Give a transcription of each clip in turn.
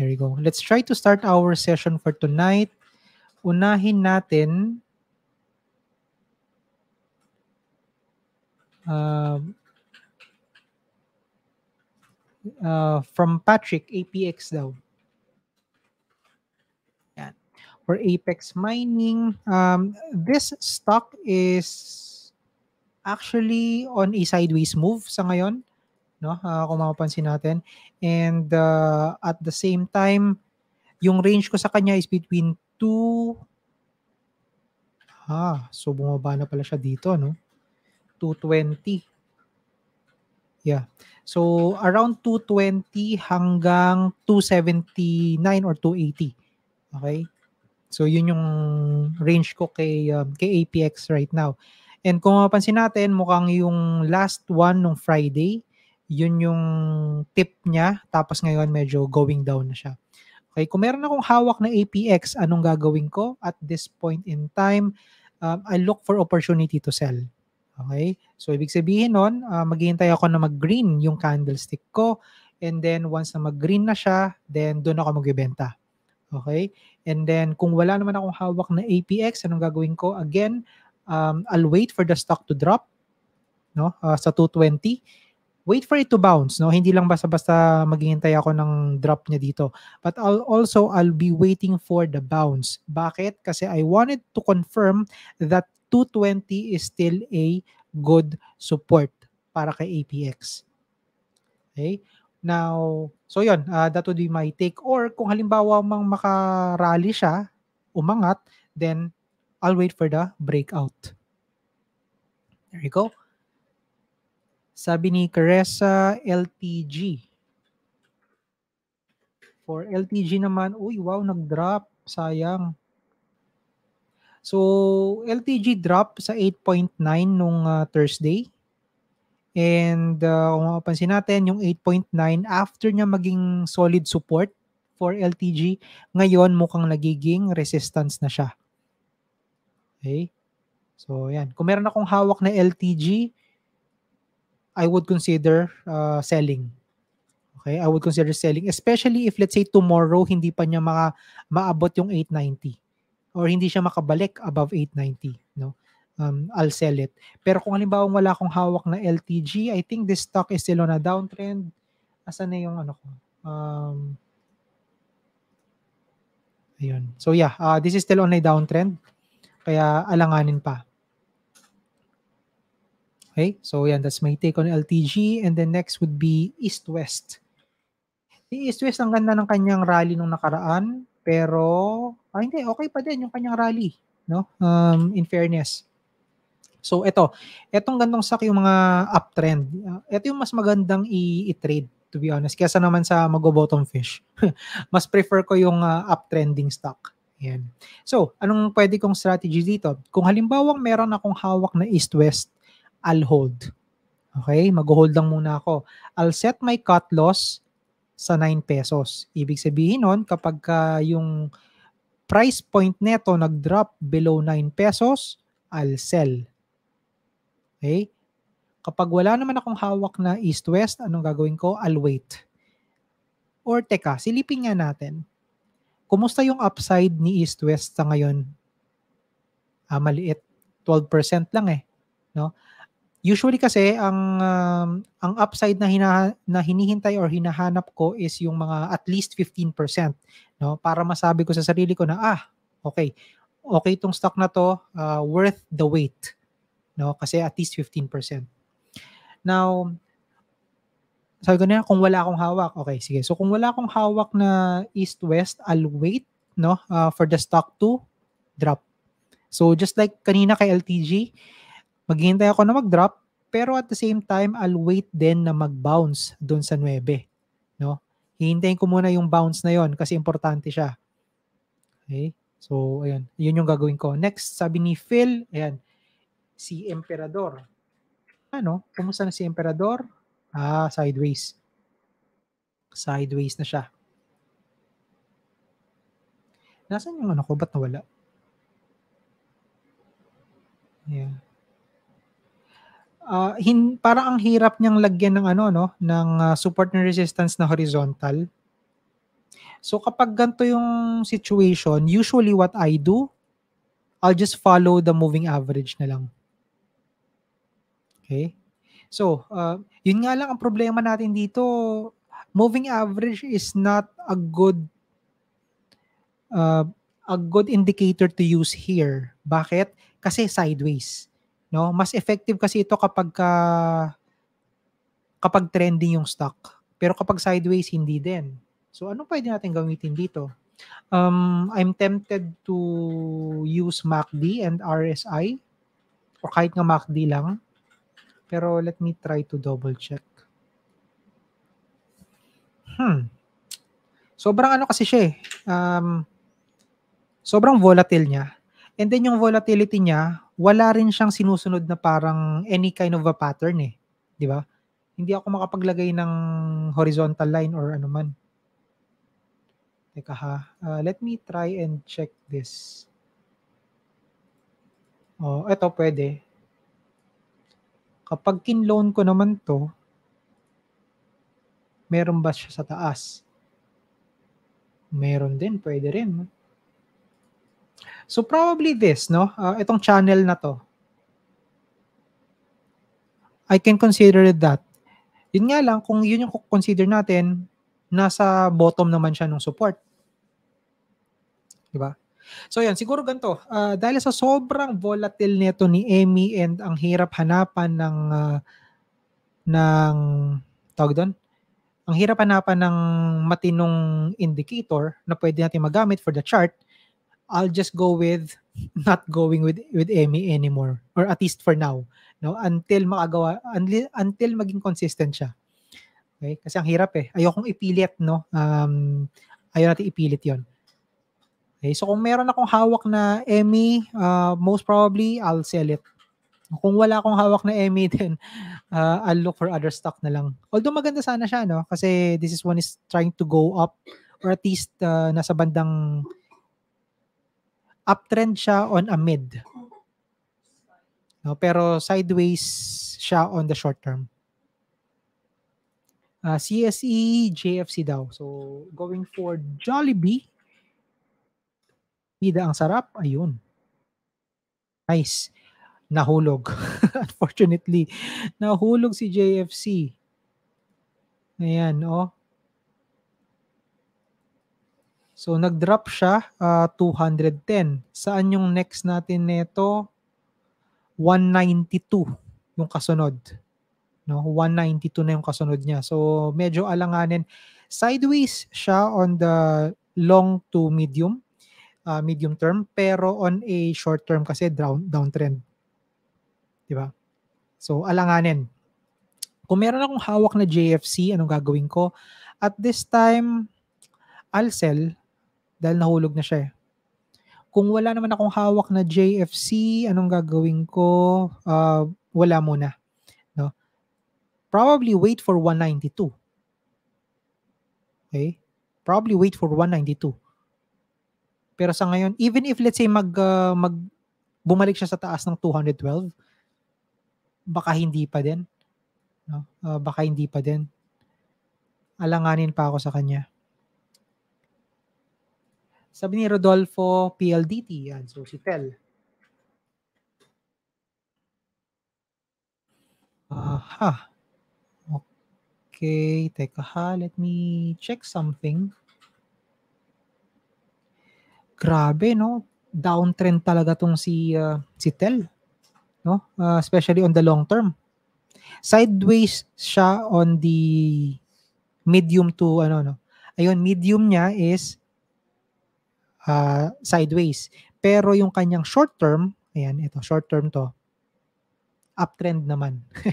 There you go. Let's try to start our session for tonight. Unahin natin uh, uh, from Patrick, APX daw. Yan. For Apex Mining, um, this stock is actually on a sideways move sa ngayon no? Uh, kung mapapansin natin. And uh, at the same time, yung range ko sa kanya is between 2 ha ah, so bumaba na pala siya dito, no? 220. Yeah. So around 220 hanggang 279 or 280. Okay? So yun yung range ko kay um, kay APX right now. And kung mapansin natin, mukhang yung last one nung Friday, yun yung tip niya. Tapos ngayon medyo going down na siya. Okay, kung meron akong hawak na APX, anong gagawin ko at this point in time? Um, I look for opportunity to sell. Okay? So, ibig sabihin nun, uh, maghihintay ako na mag-green yung candlestick ko. And then, once na mag-green na siya, then doon ako magbibenta. Okay? And then, kung wala naman akong hawak na APX, anong gagawin ko? Again, um, I'll wait for the stock to drop no? Uh, sa 220 wait for it to bounce, no? Hindi lang basta-basta maghihintay ako ng drop niya dito. But I'll also I'll be waiting for the bounce. Bakit? Kasi I wanted to confirm that 220 is still a good support para kay APX. Okay? Now, so yun, uh, that would be my take. Or kung halimbawa mang makarally siya, umangat, then I'll wait for the breakout. There you go. Sabi ni Caressa LTG. For LTG naman, uy, wow, nag-drop. Sayang. So, LTG drop sa 8.9 nung uh, Thursday. And uh, kung mapapansin natin, yung 8.9, after niya maging solid support for LTG, ngayon mukhang nagiging resistance na siya. Okay? So, yan. Kung meron akong hawak na LTG, I would consider uh, selling. Okay, I would consider selling, especially if let's say tomorrow hindi pa niya maka, maabot yung 890 or hindi siya makabalik above 890, no? Um, I'll sell it. Pero kung halimbawa wala akong hawak na LTG, I think this stock is still on a downtrend. Asan na yung ano ko? Um, ayun. So yeah, uh, this is still on a downtrend. Kaya alanganin pa. Okay, so yan, that's my take on LTG. And then next would be East-West. Si East-West, ang ganda ng kanyang rally nung nakaraan. Pero, ah, hindi, okay pa din yung kanyang rally. No? Um, in fairness. So, ito. Itong gandong stock yung mga uptrend. Ito ah, yung mas magandang i- i-trade to be honest. Kesa naman sa mag-bottom fish. mas prefer ko yung uh, uptrending stock. Yan. So, anong pwede kong strategy dito? Kung halimbawa meron akong hawak na east-west I'll hold. Okay? Mag-hold lang muna ako. I'll set my cut loss sa 9 pesos. Ibig sabihin nun, kapag uh, yung price point neto nag-drop below 9 pesos, I'll sell. Okay? Kapag wala naman akong hawak na east-west, anong gagawin ko? I'll wait. Or teka, silipin nga natin. Kumusta yung upside ni east-west sa ngayon? Ah, maliit. 12% lang eh. No? Usually kasi ang um, ang upside na hina, na hinihintay or hinahanap ko is yung mga at least 15%, no? Para masabi ko sa sarili ko na ah, okay. Okay itong stock na to, uh, worth the wait, no? Kasi at least 15%. Now, sabi ko na kung wala akong hawak, okay, sige. So kung wala akong hawak na east-west, I'll wait, no? Uh, for the stock to drop. So just like kanina kay LTG, Maghihintay ako na mag-drop, pero at the same time, I'll wait din na mag-bounce doon sa 9. No? Hihintayin ko muna yung bounce na yon kasi importante siya. Okay? So, ayun. Yun yung gagawin ko. Next, sabi ni Phil, ayan, si Emperador. Ano? Kumusta na si Emperador? Ah, sideways. Sideways na siya. Nasaan yung ano ko? Ba't nawala? Yeah uh, hin, parang ang hirap niyang lagyan ng ano no ng uh, support and resistance na horizontal. So kapag ganto yung situation, usually what I do, I'll just follow the moving average na lang. Okay? So, uh, yun nga lang ang problema natin dito, moving average is not a good uh, a good indicator to use here. Bakit? Kasi sideways. No? Mas effective kasi ito kapag ka, kapag trending yung stock. Pero kapag sideways, hindi din. So, ano pwede natin gamitin dito? Um, I'm tempted to use MACD and RSI or kahit nga MACD lang. Pero let me try to double check. Hmm. Sobrang ano kasi siya eh. Um, sobrang volatile niya. And then yung volatility niya, wala rin siyang sinusunod na parang any kind of a pattern eh. Di ba? Hindi ako makapaglagay ng horizontal line or ano man. Teka ha. Uh, let me try and check this. Oh, eto pwede. Kapag kinloan ko naman to, meron ba siya sa taas? Meron din, pwede rin. So probably this, no? Uh, itong channel na to. I can consider it that. Yun nga lang, kung yun yung consider natin, nasa bottom naman siya ng support. Diba? So yan, siguro ganito. Uh, dahil sa sobrang volatile nito ni Emmy and ang hirap hanapan ng uh, ng tawag doon, ang hirap hanapan ng matinong indicator na pwede natin magamit for the chart – I'll just go with not going with with Emmy anymore or at least for now no until makagawa until, until maging consistent siya okay kasi ang hirap eh ayokong ipilit no um ayaw natin ipilit 'yon okay so kung meron akong hawak na Emmy uh, most probably I'll sell it kung wala akong hawak na Emmy then uh, I'll look for other stock na lang although maganda sana siya no kasi this is one is trying to go up or at least uh, nasa bandang uptrend siya on a mid. No, pero sideways siya on the short term. Uh, ah, CSE, JFC daw. So, going for Jollibee. Bida ang sarap. Ayun. Nice. Nahulog. Unfortunately, nahulog si JFC. Ayan, oh. So nag-drop siya uh, ah, 210. Saan yung next natin nito? 192 yung kasunod. No, 192 na yung kasunod niya. So medyo alanganin. Sideways siya on the long to medium uh, medium term pero on a short term kasi down downtrend. 'Di ba? So alanganin. Kung meron akong hawak na JFC, anong gagawin ko? At this time, I'll sell dahil nahulog na siya eh. Kung wala naman akong hawak na JFC, anong gagawin ko? Uh, wala muna. No? Probably wait for 192. Okay? Probably wait for 192. Pero sa ngayon, even if let's say mag, uh, mag bumalik siya sa taas ng 212, baka hindi pa din. No? Uh, baka hindi pa din. Alanganin pa ako sa kanya. Sabi ni Rodolfo PLDT, yan, so si Tel. Aha. Okay, teka ha, let me check something. Grabe, no? Downtrend talaga tong si uh, si Tel, no? Uh, especially on the long term. Sideways siya on the medium to ano no. Ayun, medium niya is uh, sideways. Pero yung kanyang short term, ayan, ito, short term to, uptrend naman.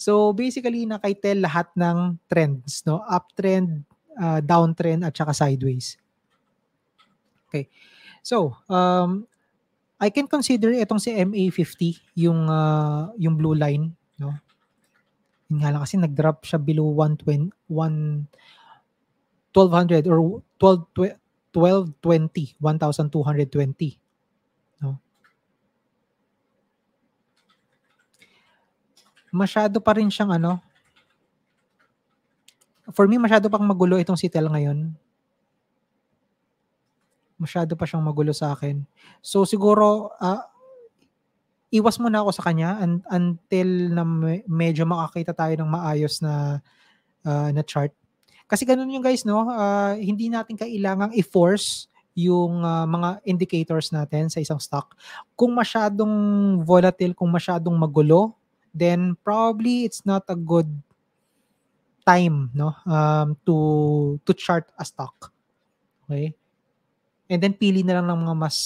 so basically, nakaitel lahat ng trends, no? Uptrend, uh, downtrend, at saka sideways. Okay. So, um, I can consider itong si MA50, yung, uh, yung blue line, no? Yun nga lang kasi nag-drop siya below 120, 1, 1200 or 12, 1220, 1220. No? Masyado pa rin siyang ano, for me, masyado pang magulo itong si ngayon. Masyado pa siyang magulo sa akin. So siguro, uh, iwas muna ako sa kanya and, until na medyo makakita tayo ng maayos na uh, na chart. Kasi ganun yung guys, no? Uh, hindi natin kailangang i-force yung uh, mga indicators natin sa isang stock. Kung masyadong volatile, kung masyadong magulo, then probably it's not a good time no um, to to chart a stock. Okay? And then pili na lang ng mga mas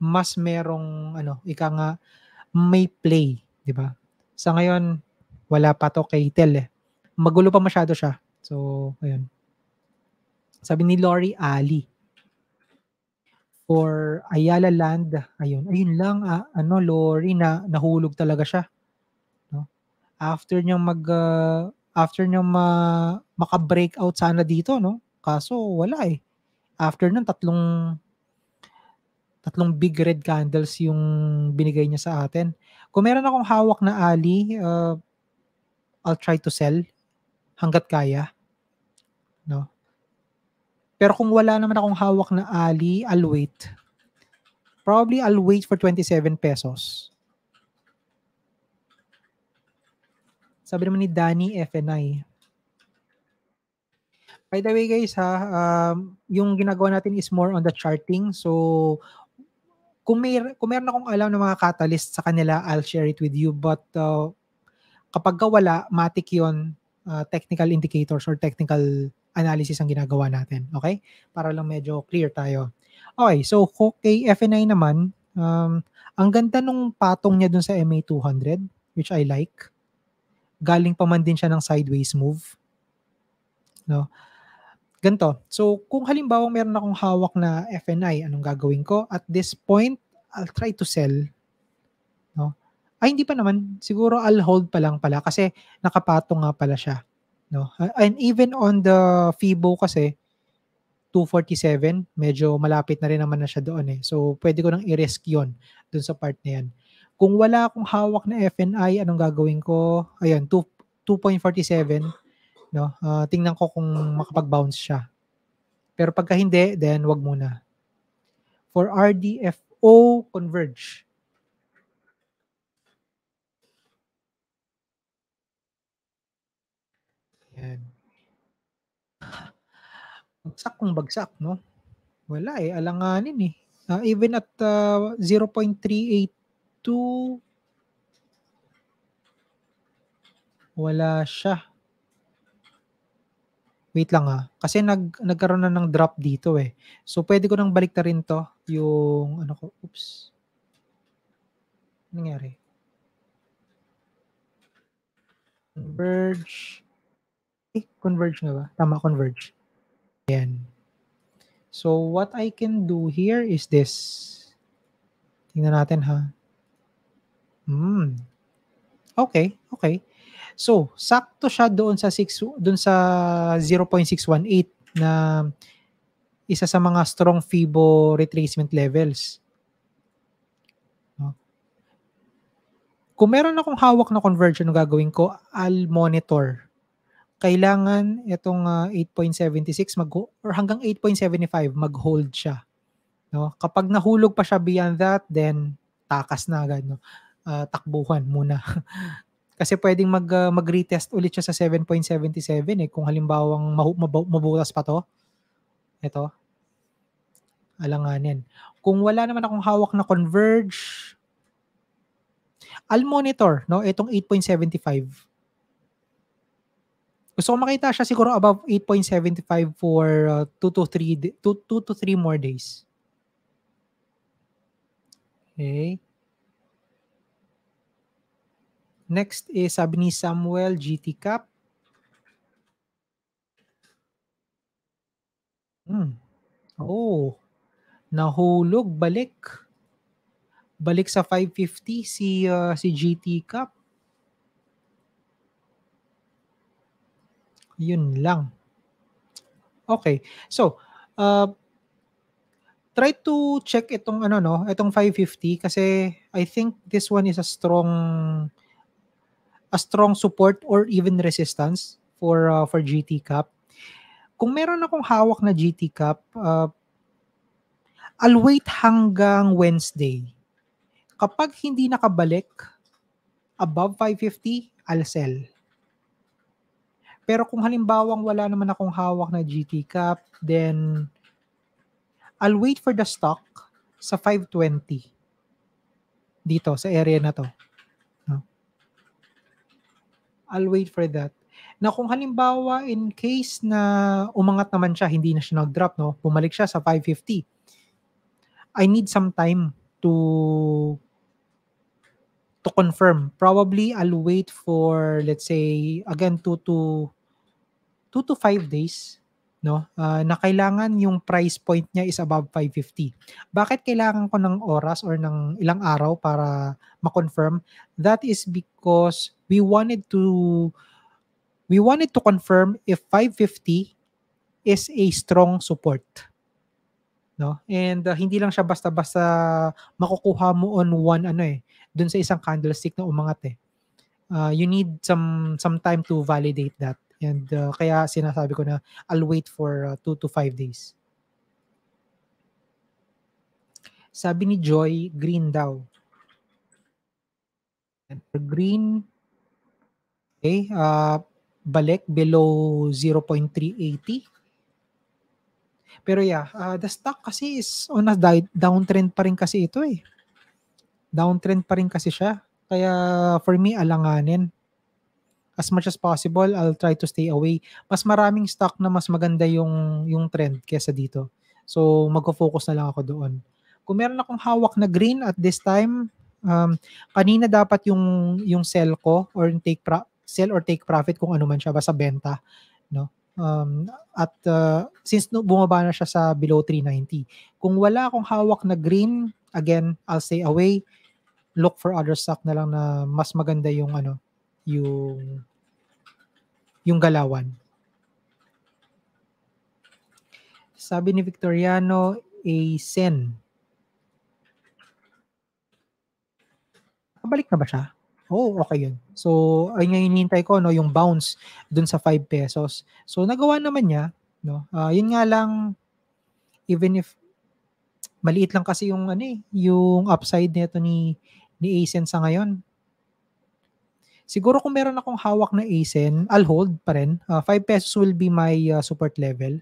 mas merong ano, ika nga may play, 'di ba? Sa ngayon wala pa to kay Tel. Eh. Magulo pa masyado siya. So, ayun. Sabi ni Lori Ali. For Ayala Land, ayun. Ayun lang, ah, ano, Lori, na, nahulog talaga siya. No? After niyang mag, uh, after niyang ma, maka-breakout sana dito, no? Kaso, wala eh. After nun, tatlong, tatlong big red candles yung binigay niya sa atin. Kung meron akong hawak na ali, uh, I'll try to sell hanggat kaya. No? Pero kung wala naman akong hawak na ali, I'll wait. Probably I'll wait for 27 pesos. Sabi naman ni Danny FNI. By the way guys ha, um, yung ginagawa natin is more on the charting. So kung may kung meron akong alam ng mga catalyst sa kanila, I'll share it with you. But uh, kapag wala, matik yon uh, technical indicators or technical analysis ang ginagawa natin. Okay? Para lang medyo clear tayo. Okay, so kay FNI naman, um, ang ganda nung patong niya dun sa MA200, which I like. Galing pa man din siya ng sideways move. No? Ganto. So, kung halimbawa meron akong hawak na FNI, anong gagawin ko? At this point, I'll try to sell. No? Ay, hindi pa naman. Siguro I'll hold pa lang pala kasi nakapatong nga pala siya. No? And even on the FIBO kasi, 247, medyo malapit na rin naman na siya doon eh. So, pwede ko nang i-risk yon doon sa part na yan. Kung wala akong hawak na FNI, anong gagawin ko? Ayan, 2.47. No? Uh, tingnan ko kung makapag-bounce siya. Pero pagka hindi, then wag muna. For RDFO converge. bagsak kung bagsak, no? Wala eh, alanganin eh. Uh, even at uh, ah, 0.382, wala siya. Wait lang ha. Ah. Kasi nag, nagkaroon na ng drop dito eh. So, pwede ko nang balik na rin to. Yung, ano ko, oops. Nangyari. Converge. Eh, converge nga ba? Tama, converge. Ayan. So, what I can do here is this. Tingnan natin ha. Hmm. Okay, okay. So, sakto siya doon sa 6 doon sa 0.618 na isa sa mga strong Fibo retracement levels. No? Kung meron akong hawak na conversion, gagawin ko, I'll monitor kailangan itong uh, 8.76 mag or hanggang 8.75 mag-hold siya. No? Kapag nahulog pa siya beyond that, then takas na agad. No? Uh, takbuhan muna. Kasi pwedeng mag, uh, mag-retest ulit siya sa 7.77 eh. Kung halimbawang mahu- mabu- mabutas pa to. Ito. Alanganin. Kung wala naman akong hawak na converge, I'll monitor no, itong 8.75 gusto ko makita siya siguro above 8.75 for 2 uh, to 3 2 to 3 more days. Okay. Next is sabi ni Samuel GT Cup. Hmm. Oh. Nahulog balik. Balik sa 550 si uh, si GT Cup. Yun lang. Okay. So, uh, try to check itong ano no, itong 550 kasi I think this one is a strong a strong support or even resistance for uh, for GT Cup. Kung meron akong hawak na GT Cup, uh, I'll wait hanggang Wednesday. Kapag hindi nakabalik above 550, I'll sell. Pero kung halimbawang wala naman akong hawak na GT Cup, then I'll wait for the stock sa 520 dito sa area na to. No? I'll wait for that. Na kung halimbawa in case na umangat naman siya, hindi na siya nag-drop, no? Bumalik siya sa 550. I need some time to to confirm. Probably I'll wait for let's say again 2 to 2 to 5 days no uh, na kailangan yung price point niya is above 550. Bakit kailangan ko ng oras or ng ilang araw para ma-confirm? That is because we wanted to we wanted to confirm if 550 is a strong support no? And uh, hindi lang siya basta-basta makukuha mo on one ano eh, dun sa isang candlestick na umangat eh. Uh, you need some some time to validate that. And uh, kaya sinasabi ko na I'll wait for uh, to 5 days. Sabi ni Joy, green daw. And For green, okay, uh, balik below 0.380. Pero yeah, uh, the stock kasi is on a downtrend pa rin kasi ito eh. Downtrend pa rin kasi siya. Kaya for me, alanganin. As much as possible, I'll try to stay away. Mas maraming stock na mas maganda yung, yung trend kesa dito. So, mag-focus na lang ako doon. Kung meron akong hawak na green at this time, um, kanina dapat yung, yung sell ko or take pro- sell or take profit kung ano man siya, basta benta. No? Um, at uh, since no, bumaba na siya sa below 390. Kung wala akong hawak na green, again, I'll stay away. Look for other stock na lang na mas maganda yung ano, yung yung galawan. Sabi ni Victoriano, a sen. Kabalik na ba siya? oh, okay yun. So, ay yung hinihintay ko, no, yung bounce dun sa 5 pesos. So, nagawa naman niya, no. Uh, yun nga lang, even if, maliit lang kasi yung, ano eh, yung upside nito ni, ni Asen sa ngayon. Siguro kung meron akong hawak na Asen, I'll hold pa rin. Uh, ah, 5 pesos will be my uh, support level.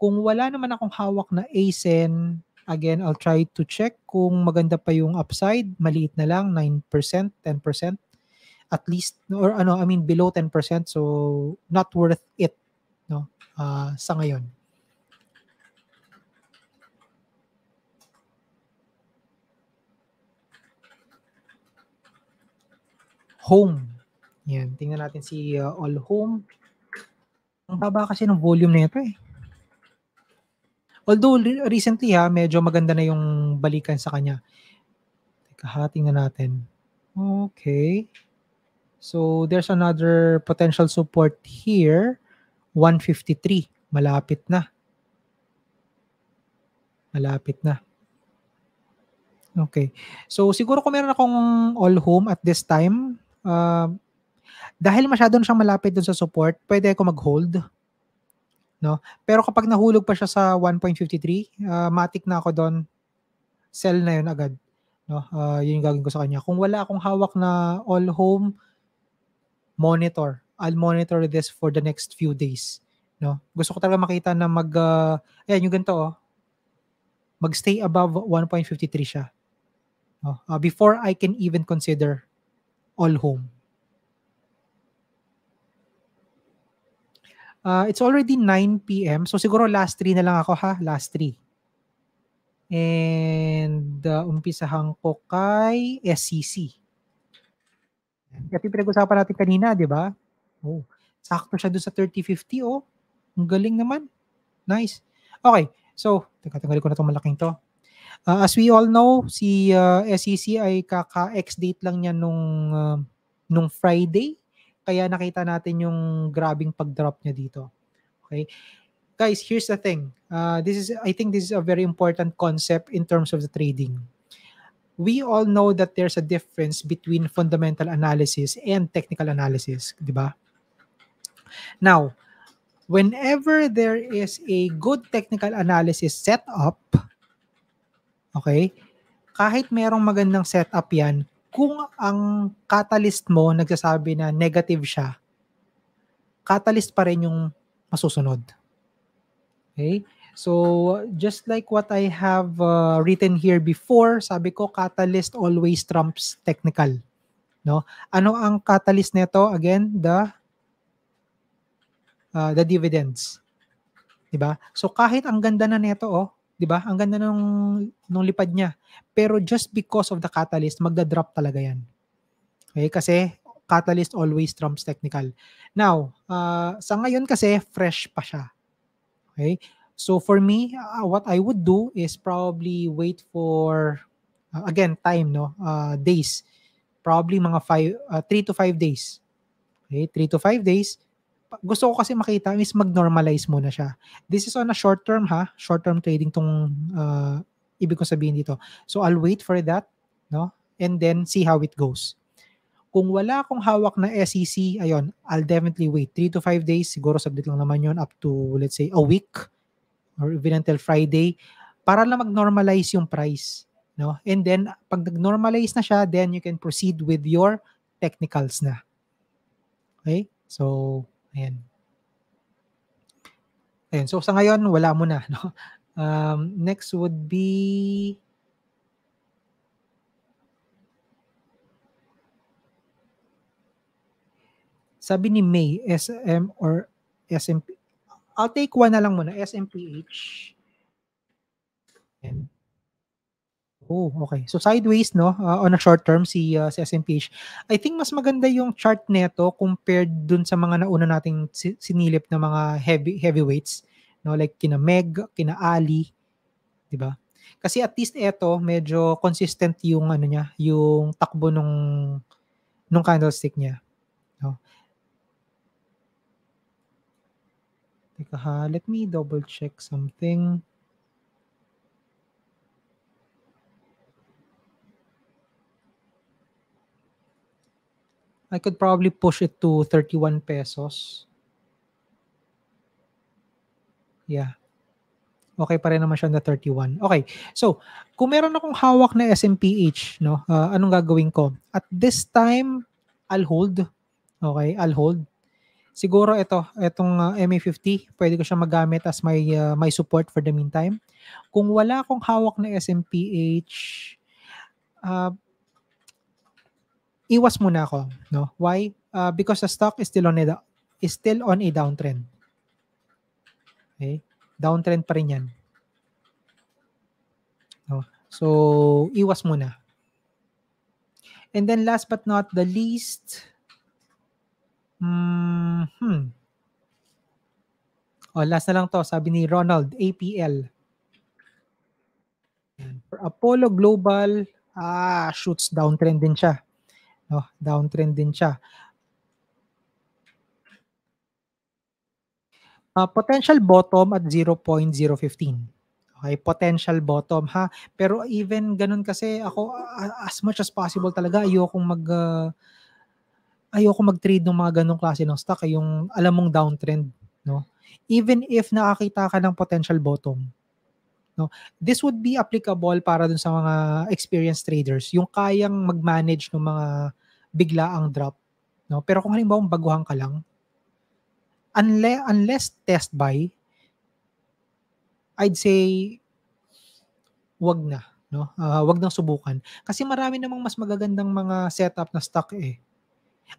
Kung wala naman akong hawak na Asen, Again, I'll try to check kung maganda pa yung upside, maliit na lang, 9%, 10% at least or ano, I mean below 10%, so not worth it, no? Uh, sa ngayon. Home. Yan, tingnan natin si uh, All Home. Ang baba kasi ng volume nito eh. Although recently ha, medyo maganda na yung balikan sa kanya. Kahating na natin. Okay. So there's another potential support here. 153. Malapit na. Malapit na. Okay. So siguro kung meron akong all home at this time, uh, dahil masyado na siyang malapit dun sa support, pwede ako mag-hold no? Pero kapag nahulog pa siya sa 1.53, uh, ah, matik na ako doon. Sell na 'yon agad, no? Uh, 'yun yung gagawin ko sa kanya. Kung wala akong hawak na all home monitor, I'll monitor this for the next few days, no? Gusto ko talaga makita na mag uh, ayan yung ganito oh. Magstay above 1.53 siya. No? Uh, before I can even consider all home. Uh, it's already 9 p.m. So siguro last three na lang ako ha. Last three. And uh, umpisahan ko kay SCC. Kasi pinag-usapan natin kanina, di ba? Oh, sakto siya doon sa 3050. Oh, ang galing naman. Nice. Okay. So, tanggalin ko na itong malaking to. Uh, as we all know, si uh, ah, SEC ay kaka-ex date lang niya nung uh, nung Friday. Kaya nakita natin yung grabing pag-drop niya dito. Okay? Guys, here's the thing. Uh, this is, I think this is a very important concept in terms of the trading. We all know that there's a difference between fundamental analysis and technical analysis, di ba? Now, whenever there is a good technical analysis setup, okay, kahit merong magandang setup yan, kung ang catalyst mo nagsasabi na negative siya, catalyst pa rin yung masusunod. Okay? So, just like what I have uh, written here before, sabi ko catalyst always trumps technical. No? Ano ang catalyst nito? Again, the uh, the dividends. 'Di ba? So kahit ang ganda na nito oh, 'di ba? Ang ganda nung nung lipad niya. Pero just because of the catalyst, magda-drop talaga 'yan. Okay, kasi catalyst always trumps technical. Now, uh, sa ngayon kasi fresh pa siya. Okay? So for me, uh, what I would do is probably wait for uh, again time no, uh, days. Probably mga 5 uh, 3 to 5 days. Okay, 3 to 5 days gusto ko kasi makita is mag-normalize muna siya. This is on a short term ha, short term trading tong uh, ibig ko sabihin dito. So I'll wait for that, no? And then see how it goes. Kung wala akong hawak na SEC, ayun, I'll definitely wait 3 to 5 days, siguro subject lang naman 'yon up to let's say a week or even until Friday para lang mag-normalize yung price, no? And then pag nag-normalize na siya, then you can proceed with your technicals na. Okay? So, Ayan. Ayan. So, sa ngayon, wala mo na. No? Um, next would be... Sabi ni May, SM or SMP. I'll take one na lang muna, SMPH. Ayan. Oh, okay. So sideways no uh, on a short term si uh, si SMPH. I think mas maganda yung chart nito compared dun sa mga nauna nating sinilip na mga heavy heavyweights no like kina Meg, kina Ali, 'di ba? Kasi at least ito medyo consistent yung ano niya, yung takbo nung nung candlestick niya. No. Teka ha, let me double check something. I could probably push it to 31 pesos. Yeah. Okay pa rin naman siya na 31. Okay. So, kung meron akong hawak na SMPH, no, uh, anong gagawin ko? At this time, I'll hold. Okay, I'll hold. Siguro ito, itong uh, ah, MA50, pwede ko siya magamit as my uh, my support for the meantime. Kung wala akong hawak na SMPH, uh, iwas muna ako, no? Why? Uh, because the stock is still on a is still on a downtrend. Okay? Downtrend pa rin 'yan. No? So, iwas muna. And then last but not the least, mm, hmm. Oh, last na lang to, sabi ni Ronald, APL. For Apollo Global, ah, shoots downtrend din siya. No, downtrend din siya. Uh, potential bottom at 0.015. Okay, potential bottom ha. Pero even ganun kasi ako as much as possible talaga ayokong mag uh, ah, ayoko mag-trade ng mga ganung klase ng stock, eh, yung alam mong downtrend, no? Even if nakakita ka ng potential bottom, no this would be applicable para dun sa mga experienced traders yung kayang mag-manage ng mga bigla ang drop no pero kung halimbawa baguhan ka lang unless unless test buy I'd say wag na no uh, wag nang subukan kasi marami namang mas magagandang mga setup na stock eh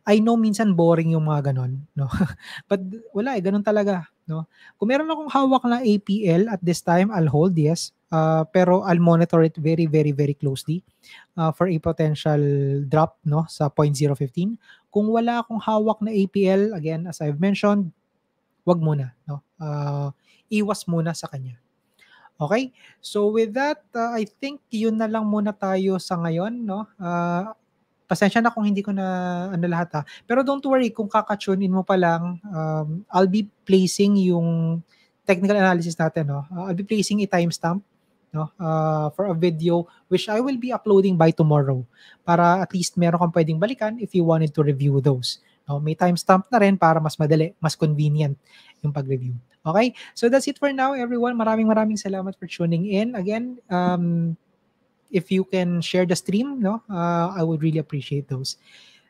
I know minsan boring yung mga ganon, no? But wala eh, ganun talaga no? Kung meron akong hawak na APL at this time, I'll hold, yes. Uh, pero I'll monitor it very, very, very closely uh, for a potential drop no sa 0.015. Kung wala akong hawak na APL, again, as I've mentioned, wag muna. No? Uh, iwas muna sa kanya. Okay? So with that, uh, I think yun na lang muna tayo sa ngayon. No? Uh, pasensya na kung hindi ko na ano lahat ha. Pero don't worry, kung kaka-tune in mo pa lang, um, I'll be placing yung technical analysis natin. No? Uh, I'll be placing a timestamp no? Uh, for a video which I will be uploading by tomorrow para at least meron kang pwedeng balikan if you wanted to review those. No? May timestamp na rin para mas madali, mas convenient yung pag-review. Okay? So that's it for now everyone. Maraming maraming salamat for tuning in. Again, um, if you can share the stream, no? Uh, I would really appreciate those.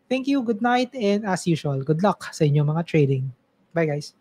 Thank you, good night, and as usual, good luck sa inyong mga trading. Bye guys.